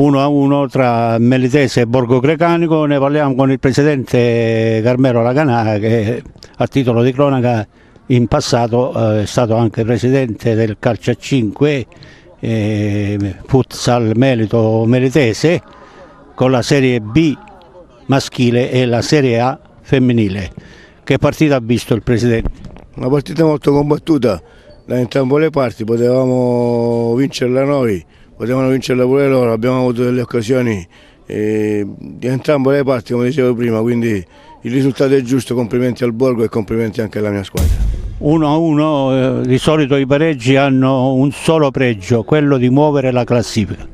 uno a uno tra Melitese e Borgo Grecanico, ne parliamo con il presidente Carmelo Laganà che a titolo di cronaca in passato eh, è stato anche presidente del Calcia 5 eh, Futsal Melito Melitese con la Serie B maschile e la Serie A femminile. Che partita ha visto il presidente? Una partita molto combattuta da entrambe le parti, potevamo vincerla noi potevano vincerla pure loro, abbiamo avuto delle occasioni eh, di entrambe le parti come dicevo prima, quindi il risultato è giusto, complimenti al Borgo e complimenti anche alla mia squadra. 1-1 a eh, di solito i pareggi hanno un solo pregio, quello di muovere la classifica.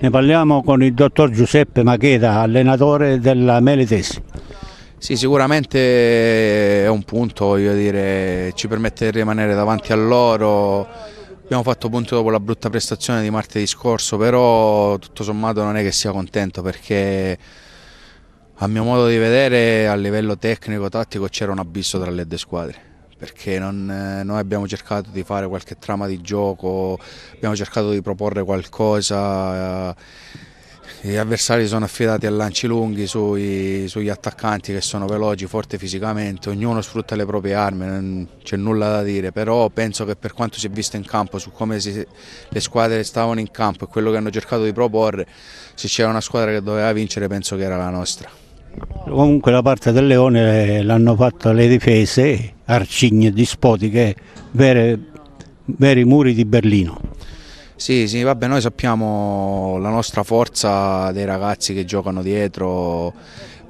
Ne parliamo con il dottor Giuseppe Macheda, allenatore della Meletesi. Sì, sicuramente è un punto, dire, ci permette di rimanere davanti a loro Abbiamo fatto punto dopo la brutta prestazione di martedì scorso, però tutto sommato non è che sia contento perché a mio modo di vedere a livello tecnico-tattico c'era un abisso tra le due squadre perché non, noi abbiamo cercato di fare qualche trama di gioco, abbiamo cercato di proporre qualcosa gli avversari sono affidati a lanci lunghi sui, sugli attaccanti che sono veloci, forti fisicamente, ognuno sfrutta le proprie armi, non c'è nulla da dire, però penso che per quanto si è visto in campo, su come si, le squadre stavano in campo e quello che hanno cercato di proporre, se c'era una squadra che doveva vincere penso che era la nostra. Comunque la parte del Leone l'hanno fatta le difese, arcigne dispotiche, vere, veri muri di Berlino. Sì, sì, vabbè, noi sappiamo la nostra forza dei ragazzi che giocano dietro,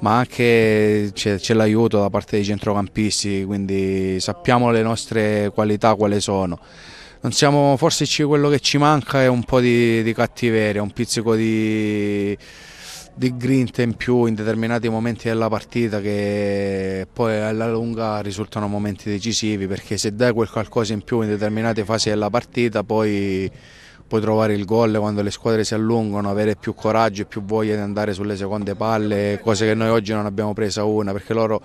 ma anche c'è, l'aiuto da parte dei centrocampisti, quindi sappiamo le nostre qualità quali sono. Non siamo, forse quello che ci manca è un po' di, di cattiveria, un pizzico di, di grinta in più in determinati momenti della partita che poi alla lunga risultano momenti decisivi perché se dai quel qualcosa in più in determinate fasi della partita poi poi trovare il gol quando le squadre si allungano, avere più coraggio e più voglia di andare sulle seconde palle, cose che noi oggi non abbiamo presa una, perché loro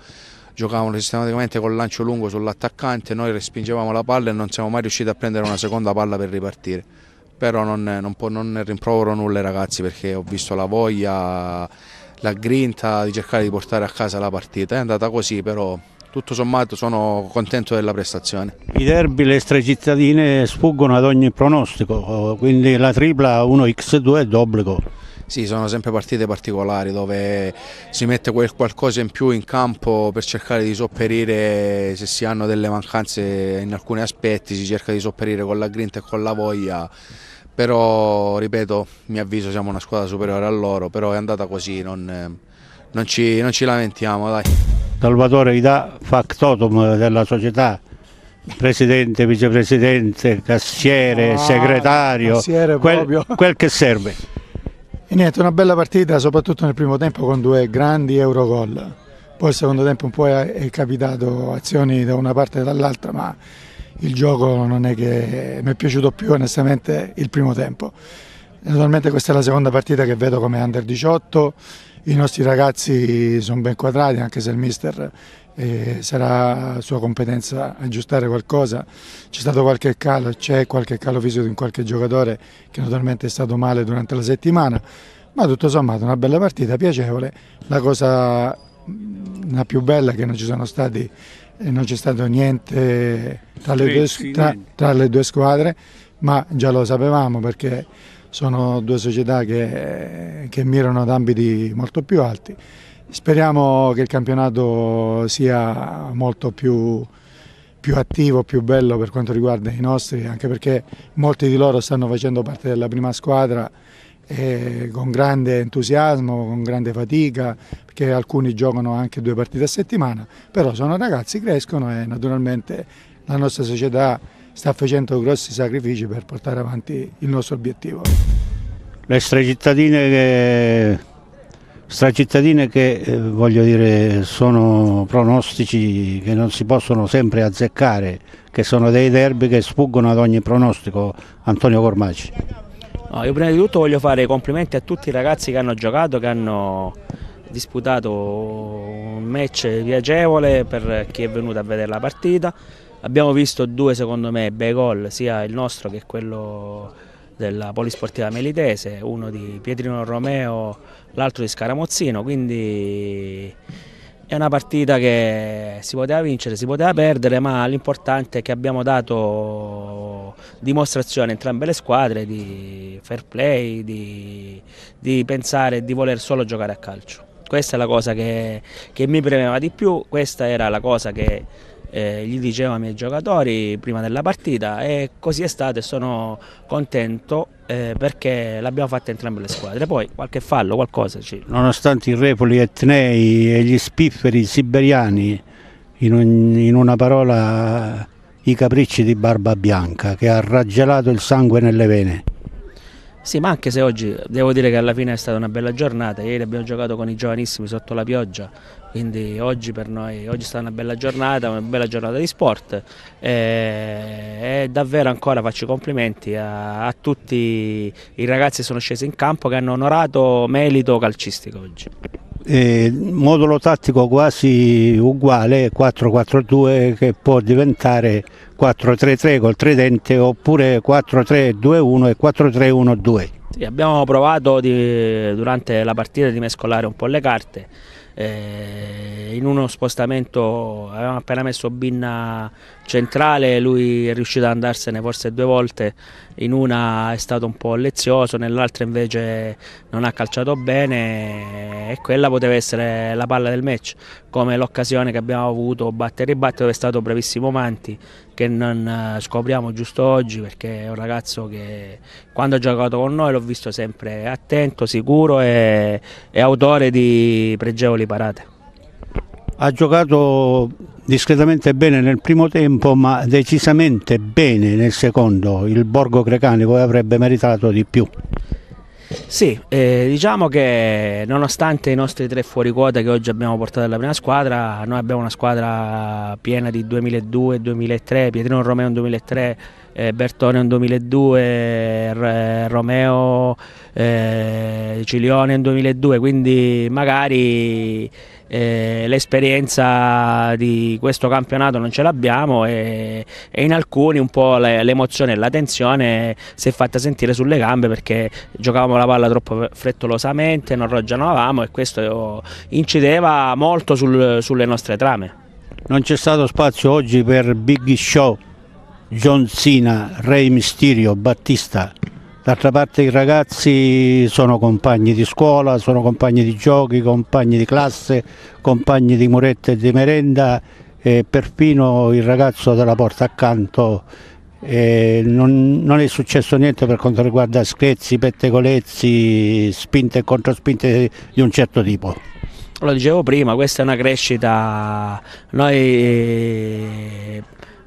giocavano sistematicamente col lancio lungo sull'attaccante, noi respingevamo la palla e non siamo mai riusciti a prendere una seconda palla per ripartire. Però non, non, può, non rimprovero nulla ragazzi perché ho visto la voglia, la grinta di cercare di portare a casa la partita. È andata così, però tutto sommato sono contento della prestazione. I derby, le stracittadine sfuggono ad ogni pronostico, quindi la tripla 1x2 è d'obbligo. Sì, sono sempre partite particolari dove si mette qualcosa in più in campo per cercare di sopperire se si hanno delle mancanze in alcuni aspetti, si cerca di sopperire con la grinta e con la voglia però ripeto mi avviso siamo una squadra superiore a loro però è andata così non, non, ci, non ci lamentiamo dai Salvatore Ida factotum della società, presidente, vicepresidente, cassiere, ah, segretario, cassiere quel, quel, che serve. E niente, una bella partita soprattutto nel primo tempo con due grandi Eurogol. Poi il secondo tempo un po' è capitato azioni da una parte e dall'altra, ma il gioco non è che mi è piaciuto più onestamente il primo tempo. Naturalmente questa è la seconda partita che vedo come under 18 i nostri ragazzi sono ben quadrati anche se il mister eh, sarà sua competenza aggiustare qualcosa c'è stato qualche calo, c'è qualche calo fisico in qualche giocatore che naturalmente è stato male durante la settimana ma tutto sommato una bella partita, piacevole la cosa mm, la più bella è che non ci sono stati eh, non c'è stato niente tra le, due, tra, tra le due squadre ma già lo sapevamo perché sono due società che, che mirano ad ambiti molto più alti. Speriamo che il campionato sia molto più, più attivo, più bello per quanto riguarda i nostri, anche perché molti di loro stanno facendo parte della prima squadra eh, con grande entusiasmo, con grande fatica, perché alcuni giocano anche due partite a settimana, però sono ragazzi, crescono e naturalmente la nostra società sta facendo grossi sacrifici per portare avanti il nostro obiettivo. Le stracittadine che, stracittadine che eh, voglio dire, sono pronostici che non si possono sempre azzeccare, che sono dei derby che sfuggono ad ogni pronostico, Antonio Cormaci. No, io prima di tutto voglio fare i complimenti a tutti i ragazzi che hanno giocato, che hanno disputato un match piacevole per chi è venuto a vedere la partita Abbiamo visto due, secondo me, bei gol, sia il nostro che quello della Polisportiva Melitese, uno di Pietrino Romeo, l'altro di Scaramozzino, quindi è una partita che si poteva vincere, si poteva perdere, ma l'importante è che abbiamo dato dimostrazione a entrambe le squadre di fair play, di, di pensare e di voler solo giocare a calcio. Questa è la cosa che, che mi premeva di più, questa era la cosa che eh, gli dicevamo oh, ai giocatori prima della partita e così è stato e sono contento eh, perché l'abbiamo fatta entrambe le squadre. Poi qualche fallo, qualcosa. Ci... Nonostante i Repoli etnei e gli spifferi siberiani, in, un, in una parola i capricci di Barba Bianca che ha raggelato il sangue nelle vene. Sì, ma anche se oggi devo dire che alla fine è stata una bella giornata, ieri abbiamo giocato con i giovanissimi sotto la pioggia, quindi oggi per noi oggi è stata una bella giornata, una bella giornata di sport e, e davvero ancora faccio i complimenti a, a tutti i ragazzi che sono scesi in campo che hanno onorato merito calcistico oggi. Eh, modulo tattico quasi uguale 4-4-2 che può diventare 4-3-3 col tridente oppure 4-3-2-1 e 4-3-1-2. Sì, abbiamo provato di, durante la partita di mescolare un po' le carte eh, in uno spostamento avevamo appena messo Binna centrale, lui è riuscito ad andarsene forse due volte, in una è stato un po' lezioso, nell'altra invece non ha calciato bene e quella poteva essere la palla del match, come l'occasione che abbiamo avuto battere e battere dove è stato bravissimo Manti, che non eh, scopriamo giusto oggi perché è un ragazzo che quando ha giocato con noi l'ho visto sempre attento, sicuro e, e autore di pregevoli parate ha giocato discretamente bene nel primo tempo ma decisamente bene nel secondo il Borgo Crecanico avrebbe meritato di più sì, eh, diciamo che nonostante i nostri tre fuori quota che oggi abbiamo portato alla prima squadra, noi abbiamo una squadra piena di 2002-2003, Pietrino Romeo 2003, eh, Bertone Bertone 2002, Romeo eh, Cilione 2002, quindi magari eh, l'esperienza di questo campionato non ce l'abbiamo e, e, in alcuni un po' l'emozione e la tensione si è fatta sentire sulle gambe perché giocavamo la palla troppo frettolosamente, non ragionavamo e questo incideva molto sul, sulle nostre trame. Non c'è stato spazio oggi per Big Show, John Cena, Rey Mysterio, Battista, D'altra parte i ragazzi sono compagni di scuola, sono compagni di giochi, compagni di classe, compagni di murette e di merenda e perfino il ragazzo della porta accanto eh, non, non, è successo niente per quanto riguarda scherzi, pettegolezzi, spinte e controspinte di un certo tipo. Lo dicevo prima, questa è una crescita, noi eh,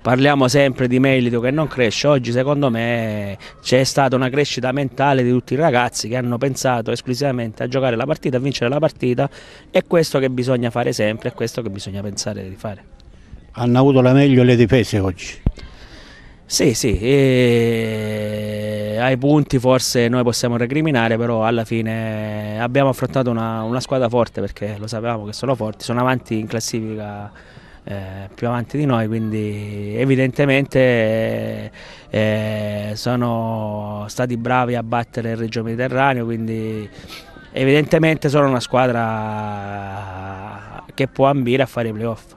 parliamo sempre di Melito che non cresce, oggi secondo me c'è stata una crescita mentale di tutti i ragazzi che hanno pensato esclusivamente a giocare la partita, a vincere la partita, è questo che bisogna fare sempre, è questo che bisogna pensare di fare. Hanno avuto la meglio le difese oggi? Sì, sì, e... ai punti forse noi possiamo recriminare, però alla fine abbiamo affrontato una, una squadra forte perché lo sapevamo che sono forti, sono avanti in classifica eh, più avanti di noi, quindi evidentemente eh, eh, sono stati bravi a battere il Reggio Mediterraneo, quindi evidentemente sono una squadra che può ambire a fare i playoff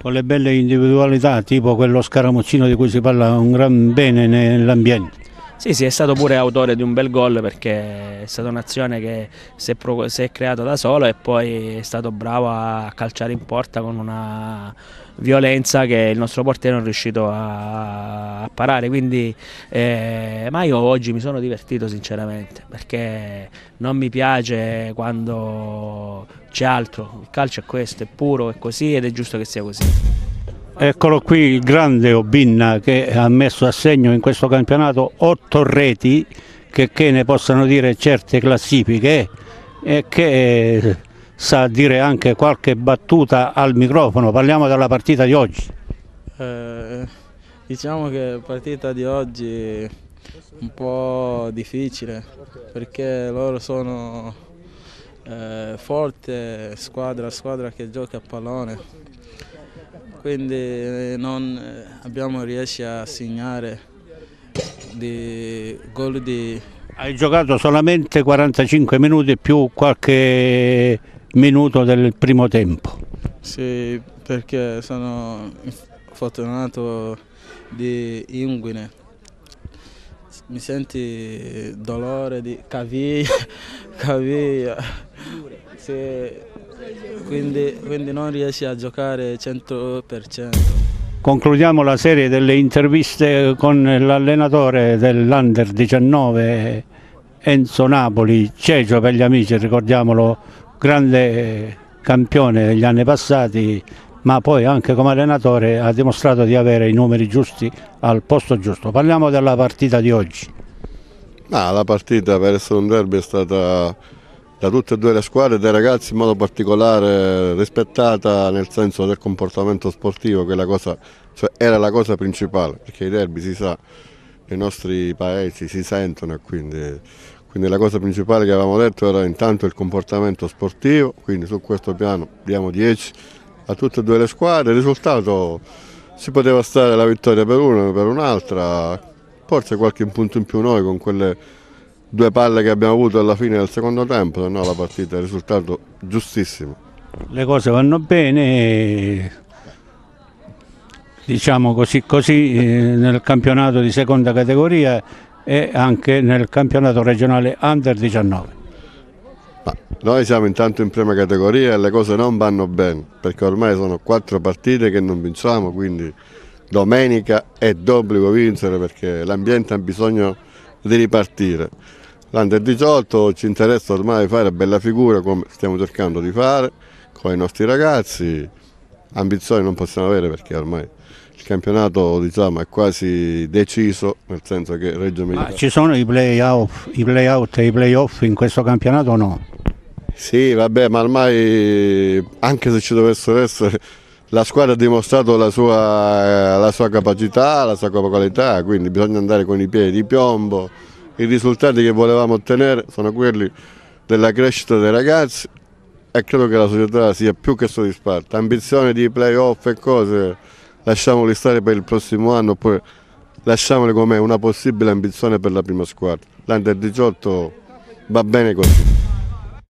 con le belle individualità, tipo quello scaramuccino di cui si parla, un gran bene nell'ambiente. Sì, sì, è stato pure autore di un bel gol perché è stata un'azione che si è, si è creata da solo e poi è stato bravo a calciare in porta con una violenza che il nostro portiere non è riuscito a, a parare. Quindi, eh, ma io oggi mi sono divertito sinceramente perché non mi piace quando c'è altro. Il calcio è questo, è puro, è così ed è giusto che sia così. Eccolo qui il grande Obinna che ha messo a segno in questo campionato otto reti, che, che ne possano dire certe classifiche e che sa dire anche qualche battuta al microfono. Parliamo della partita di oggi. Eh, diciamo che la partita di oggi è un po' difficile perché loro sono eh, forte squadra, squadra che gioca a pallone quindi eh, non eh, abbiamo riesce a segnare di gol di... Hai giocato solamente 45 minuti più qualche minuto del primo tempo. Sì, perché sono fortunato di inguine. Mi senti dolore di caviglia, caviglia. Sì quindi, quindi non riesce a giocare 100%. Concludiamo la serie delle interviste con l'allenatore dell'Under 19 Enzo Napoli, Cecio per gli amici, ricordiamolo, grande campione degli anni passati, ma poi anche come allenatore ha dimostrato di avere i numeri giusti al posto giusto. Parliamo della partita di oggi. Ah, la partita per essere un derby è stata da tutte e due le squadre, dai ragazzi in modo particolare rispettata nel senso del comportamento sportivo, che la cosa, cioè, era la cosa principale, perché i derby si sa, nei nostri paesi si sentono e quindi, quindi la cosa principale che avevamo detto era intanto il comportamento sportivo, quindi su questo piano diamo 10 a tutte e due le squadre, il risultato si poteva stare la vittoria per una o per un'altra, forse qualche punto in più noi con quelle due palle che abbiamo avuto alla fine del secondo tempo, no, la partita è risultato giustissimo. Le cose vanno bene, diciamo così, così eh, nel campionato di seconda categoria e anche nel campionato regionale under 19. Ma noi siamo intanto in prima categoria e le cose non vanno bene, perché ormai sono quattro partite che non vinciamo, quindi domenica è d'obbligo vincere perché l'ambiente ha bisogno di ripartire. L'Under 18 ci interessa ormai fare bella figura come stiamo cercando di fare con i nostri ragazzi, ambizioni non possiamo avere perché ormai il campionato diciamo, è quasi deciso, nel senso che Reggio Emilia... ci sono i play-out play e i play-off in questo campionato o no? Sì, vabbè, ma ormai anche se ci dovessero essere la squadra ha dimostrato la sua, la sua capacità, la sua qualità, quindi bisogna andare con i piedi di piombo i risultati che volevamo ottenere sono quelli della crescita dei ragazzi e credo che la società sia più che soddisfatta. Ambizione di playoff e cose, lasciamoli stare per il prossimo anno, poi lasciamole com'è, una possibile ambizione per la prima squadra. L'Under 18 va bene così.